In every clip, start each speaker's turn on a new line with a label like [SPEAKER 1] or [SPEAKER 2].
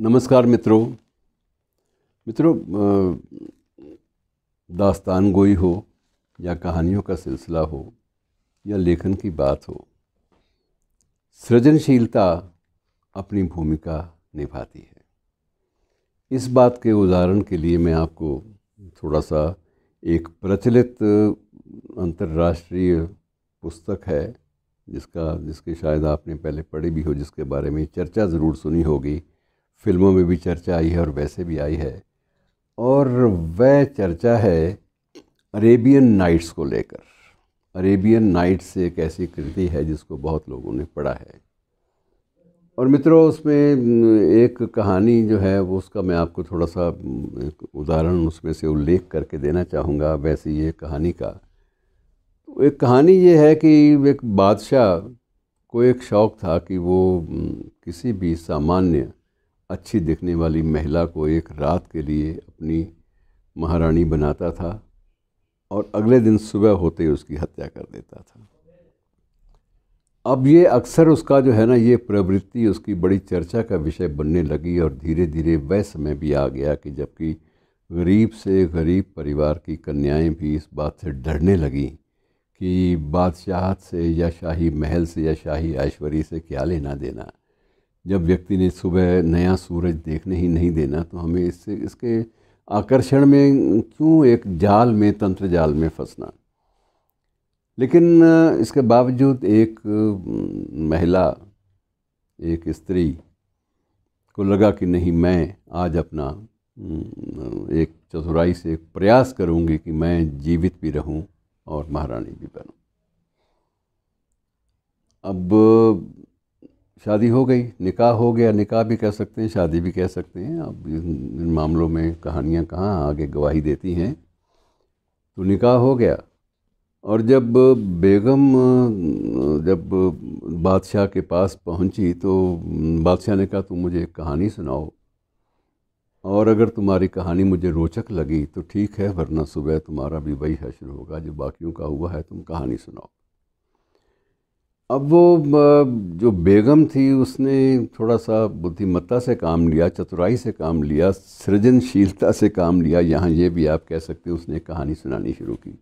[SPEAKER 1] नमस्कार मित्रों मित्रों दास्तान गोई हो या कहानियों का सिलसिला हो या लेखन की बात हो सृजनशीलता अपनी भूमिका निभाती है इस बात के उदाहरण के लिए मैं आपको थोड़ा सा एक प्रचलित अंतर्राष्ट्रीय पुस्तक है जिसका जिसके शायद आपने पहले पढ़ी भी हो जिसके बारे में चर्चा ज़रूर सुनी होगी फिल्मों में भी चर्चा आई है और वैसे भी आई है और वह चर्चा है अरेबियन नाइट्स को लेकर अरेबियन नाइट्स एक ऐसी कृति है जिसको बहुत लोगों ने पढ़ा है और मित्रों उसमें एक कहानी जो है वो उसका मैं आपको थोड़ा सा उदाहरण उसमें से उल्लेख करके देना चाहूँगा वैसे ये कहानी का तो एक कहानी ये है कि एक बादशाह को एक शौक़ था कि वो किसी भी सामान्य अच्छी दिखने वाली महिला को एक रात के लिए अपनी महारानी बनाता था और अगले दिन सुबह होते ही उसकी हत्या कर देता था अब ये अक्सर उसका जो है ना ये प्रवृत्ति उसकी बड़ी चर्चा का विषय बनने लगी और धीरे धीरे वह समय भी आ गया कि जबकि गरीब से गरीब परिवार की कन्याएं भी इस बात से डरने लगीं कि बादशाहत से या शाही महल से या शाही ऐश्वर्य से क्या लेना देना जब व्यक्ति ने सुबह नया सूरज देखने ही नहीं देना तो हमें इससे इसके आकर्षण में क्यों एक जाल में तंत्र जाल में फंसना लेकिन इसके बावजूद एक महिला एक स्त्री को लगा कि नहीं मैं आज अपना एक चतुराई से एक प्रयास करूंगी कि मैं जीवित भी रहूं और महारानी भी बनूं अब शादी हो गई निकाह हो गया निकाह भी कह सकते हैं शादी भी कह सकते हैं अब इन मामलों में कहानियाँ कहाँ आगे गवाही देती हैं तो निकाह हो गया और जब बेगम जब बादशाह के पास पहुंची तो बादशाह ने कहा तुम मुझे एक कहानी सुनाओ और अगर तुम्हारी कहानी मुझे रोचक लगी तो ठीक है वरना सुबह तुम्हारा भी वही हशर होगा जो बाकियों का हुआ है तुम कहानी सुनाओ अब वो जो बेगम थी उसने थोड़ा सा बुद्धिमत्ता से काम लिया चतुराई से काम लिया सृजनशीलता से काम लिया यहाँ ये भी आप कह सकते हैं उसने कहानी सुनानी शुरू की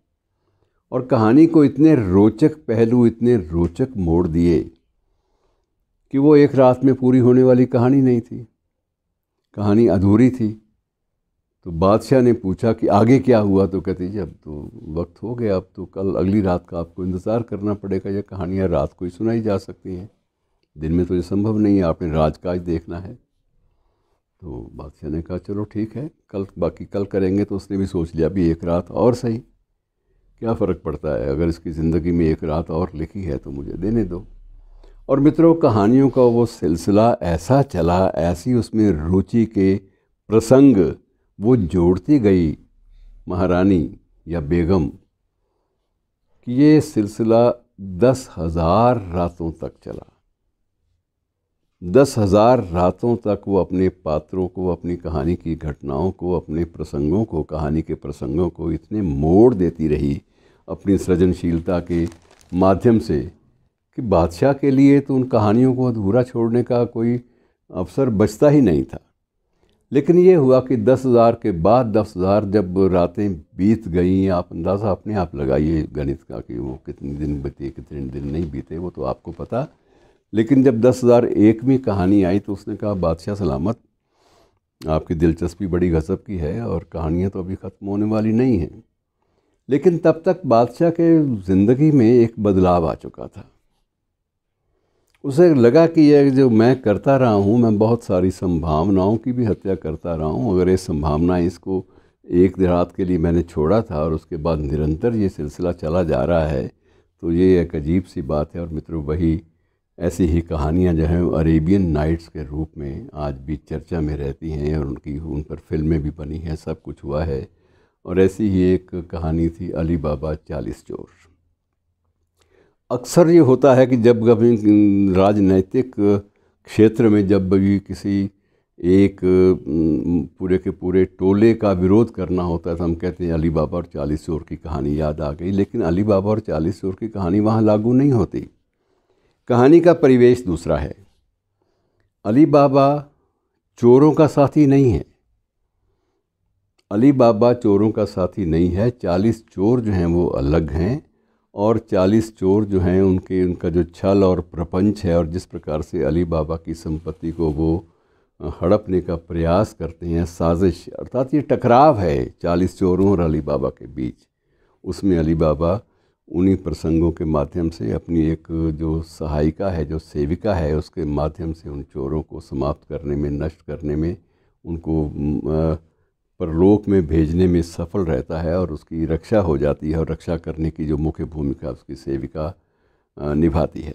[SPEAKER 1] और कहानी को इतने रोचक पहलू इतने रोचक मोड़ दिए कि वो एक रात में पूरी होने वाली कहानी नहीं थी कहानी अधूरी थी तो बादशाह ने पूछा कि आगे क्या हुआ तो कहते जी अब तो वक्त हो गया अब तो कल अगली रात का आपको इंतज़ार करना पड़ेगा यह कहानियाँ रात को ही सुनाई जा सकती हैं दिन में तो ये संभव नहीं है आपने राजकाज देखना है तो बादशाह ने कहा चलो ठीक है कल बाकी कल करेंगे तो उसने भी सोच लिया अभी एक रात और सही क्या फ़र्क पड़ता है अगर इसकी ज़िंदगी में एक रात और लिखी है तो मुझे देने दो और मित्रों कहानियों का वो सिलसिला ऐसा चला ऐसी उसमें रुचि के प्रसंग वो जोड़ती गई महारानी या बेगम कि ये सिलसिला दस हज़ार रातों तक चला दस हज़ार रातों तक वो अपने पात्रों को अपनी कहानी की घटनाओं को अपने प्रसंगों को कहानी के प्रसंगों को इतने मोड़ देती रही अपनी सृजनशीलता के माध्यम से कि बादशाह के लिए तो उन कहानियों को अधूरा छोड़ने का कोई अवसर बचता ही नहीं था लेकिन ये हुआ कि दस हज़ार के बाद दस हज़ार जब रातें बीत गई आप अंदाज़ा अपने आप लगाइए गणित का कि वो कितने दिन बीते कितने दिन नहीं बीते वो तो आपको पता लेकिन जब दस हज़ार एक में कहानी आई तो उसने कहा बादशाह सलामत आपकी दिलचस्पी बड़ी गज़ब की है और कहानियाँ तो अभी ख़त्म होने वाली नहीं हैं लेकिन तब तक बादशाह के ज़िंदगी में एक बदलाव आ चुका था उसे लगा कि यह जो मैं करता रहा हूँ मैं बहुत सारी संभावनाओं की भी हत्या करता रहा हूँ अगर ये संभावना इसको एक रात के लिए मैंने छोड़ा था और उसके बाद निरंतर ये सिलसिला चला जा रहा है तो ये एक अजीब सी बात है और मित्रों वही ऐसी ही कहानियाँ जो हैं अरेबियन नाइट्स के रूप में आज भी चर्चा में रहती हैं और उनकी उन पर फिल्में भी बनी हैं सब कुछ हुआ है और ऐसी ही एक कहानी थी अली बाबा चालीस चोर अक्सर ये होता है कि जब कभी राजनैतिक क्षेत्र में जब भी किसी एक पूरे के पूरे टोले का विरोध करना होता है तो हम कहते हैं अली बाबा और चालीस चोर की कहानी याद आ गई लेकिन अली बाबा और चालीस चोर की कहानी वहाँ लागू नहीं होती कहानी का परिवेश दूसरा है अली बाबा चोरों का साथी नहीं है अली बाबा चोरों का साथी नहीं है चालीस चोर जो हैं वो अलग हैं और 40 चोर जो हैं उनके उनका जो छल और प्रपंच है और जिस प्रकार से अली बाबा की संपत्ति को वो हड़पने का प्रयास करते हैं साजिश अर्थात ये टकराव है चालीस चोरों और अली बाबा के बीच उसमें अली बाबा उन्हीं प्रसंगों के माध्यम से अपनी एक जो सहायिका है जो सेविका है उसके माध्यम से उन चोरों को समाप्त करने में नष्ट करने में उनको परलोक में भेजने में सफल रहता है और उसकी रक्षा हो जाती है और रक्षा करने की जो मुख्य भूमिका उसकी सेविका निभाती है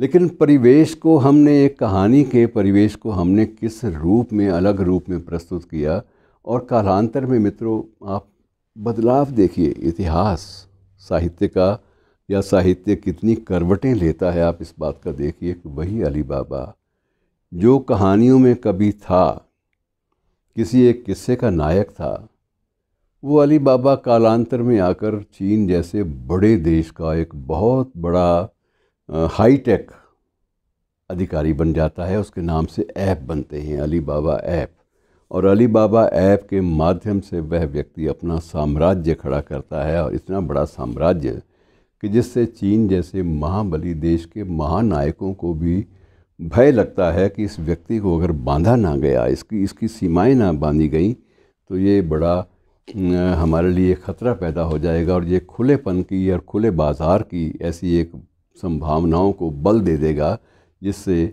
[SPEAKER 1] लेकिन परिवेश को हमने एक कहानी के परिवेश को हमने किस रूप में अलग रूप में प्रस्तुत किया और कालांतर में मित्रों आप बदलाव देखिए इतिहास साहित्य का या साहित्य कितनी करवटें लेता है आप इस बात का देखिए कि वही अली बाबा जो कहानियों में कभी था किसी एक किस्से का नायक था वो अली बाबा कालांतर में आकर चीन जैसे बड़े देश का एक बहुत बड़ा हाई टेक अधिकारी बन जाता है उसके नाम से ऐप बनते हैं अली बाबा ऐप और अली बाबा ऐप के माध्यम से वह व्यक्ति अपना साम्राज्य खड़ा करता है और इतना बड़ा साम्राज्य कि जिससे चीन जैसे महाबली देश के महानायकों को भी भय लगता है कि इस व्यक्ति को अगर बांधा ना गया इसकी इसकी सीमाएं ना बांधी गई तो ये बड़ा हमारे लिए ख़तरा पैदा हो जाएगा और ये खुलेपन की और खुले बाज़ार की ऐसी एक संभावनाओं को बल दे देगा जिससे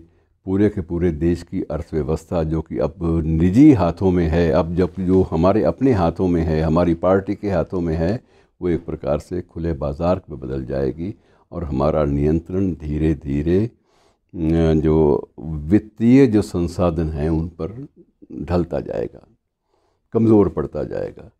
[SPEAKER 1] पूरे के पूरे देश की अर्थव्यवस्था जो कि अब निजी हाथों में है अब जब जो हमारे अपने हाथों में है हमारी पार्टी के हाथों में है वो एक प्रकार से खुले बाज़ार में बदल जाएगी और हमारा नियंत्रण धीरे धीरे जो वित्तीय जो संसाधन हैं उन पर ढलता जाएगा कमज़ोर पड़ता जाएगा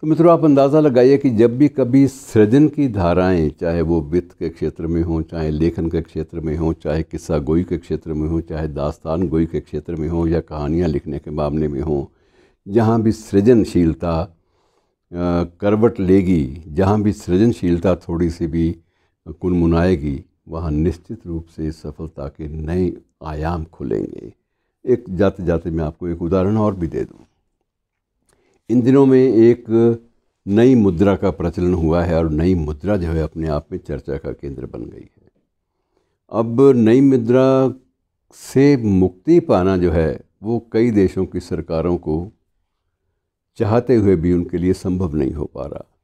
[SPEAKER 1] तो मित्रों आप अंदाज़ा लगाइए कि जब भी कभी सृजन की धाराएं चाहे वो वित्त के क्षेत्र में हों चाहे लेखन के क्षेत्र में हों चाहे किस्सा गोई के क्षेत्र में हों चाहे दास्तान गोई के क्षेत्र में हों या कहानियाँ लिखने के मामले में हों जहाँ भी सृजनशीलता करवट लेगी जहाँ भी सृजनशीलता थोड़ी सी भी कुनमुनाएगी वहाँ निश्चित रूप से सफलता के नए आयाम खुलेंगे एक जाते जाते मैं आपको एक उदाहरण और भी दे दूँ इन दिनों में एक नई मुद्रा का प्रचलन हुआ है और नई मुद्रा जो है अपने आप में चर्चा का केंद्र बन गई है अब नई मुद्रा से मुक्ति पाना जो है वो कई देशों की सरकारों को चाहते हुए भी उनके लिए संभव नहीं हो पा रहा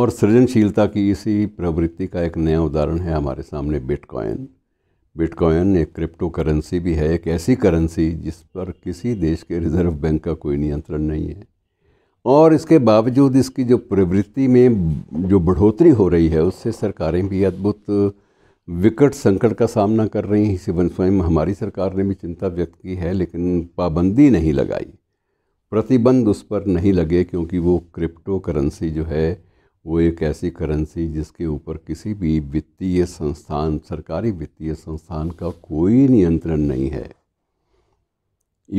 [SPEAKER 1] और सृजनशीलता की इसी प्रवृत्ति का एक नया उदाहरण है हमारे सामने बिटकॉइन बिटकॉइन एक क्रिप्टो करेंसी भी है एक ऐसी करेंसी जिस पर किसी देश के रिज़र्व बैंक का कोई नियंत्रण नहीं है और इसके बावजूद इसकी जो प्रवृत्ति में जो बढ़ोतरी हो रही है उससे सरकारें भी अद्भुत विकट संकट का सामना कर रही हैं इसी स्वयं हमारी सरकार ने भी चिंता व्यक्त की है लेकिन पाबंदी नहीं लगाई प्रतिबंध उस पर नहीं लगे क्योंकि वो क्रिप्टो करेंसी जो है वो एक ऐसी करेंसी जिसके ऊपर किसी भी वित्तीय संस्थान सरकारी वित्तीय संस्थान का कोई नियंत्रण नहीं है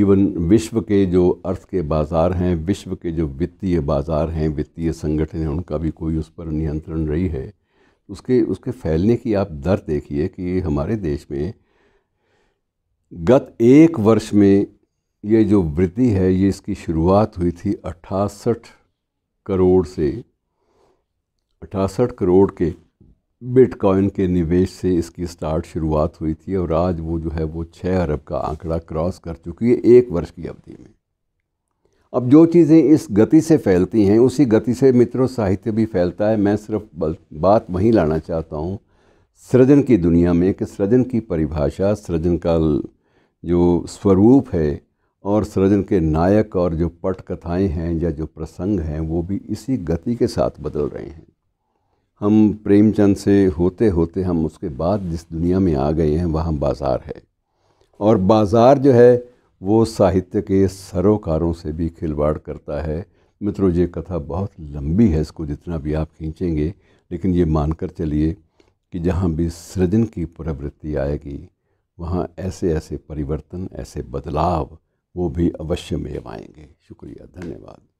[SPEAKER 1] इवन विश्व के जो अर्थ के बाज़ार हैं विश्व के जो वित्तीय बाज़ार हैं वित्तीय संगठन हैं उनका भी कोई उस पर नियंत्रण रही है उसके उसके फैलने की आप दर देखिए कि हमारे देश में गत एक वर्ष में ये जो वृद्धि है ये इसकी शुरुआत हुई थी अट्ठासठ करोड़ से अठासठ करोड़ के बिटकॉइन के निवेश से इसकी स्टार्ट शुरुआत हुई थी और आज वो जो है वो छः अरब का आंकड़ा क्रॉस कर चुकी है एक वर्ष की अवधि में अब जो चीज़ें इस गति से फैलती हैं उसी गति से मित्रों साहित्य भी फैलता है मैं सिर्फ बात वहीं लाना चाहता हूँ सृजन की दुनिया में कि सृजन की परिभाषा सृजन का जो स्वरूप है और सृजन के नायक और जो पट हैं या जो प्रसंग हैं वो भी इसी गति के साथ बदल रहे हैं हम प्रेमचंद से होते होते हम उसके बाद जिस दुनिया में आ गए हैं वहाँ बाज़ार है और बाज़ार जो है वो साहित्य के सरोकारों से भी खिलवाड़ करता है मित्रों ये कथा बहुत लंबी है इसको जितना भी आप खींचेंगे लेकिन ये मानकर चलिए कि जहाँ भी सृजन की प्रवृत्ति आएगी वहाँ ऐसे ऐसे परिवर्तन ऐसे बदलाव वो भी अवश्य में आएंगे शुक्रिया धन्यवाद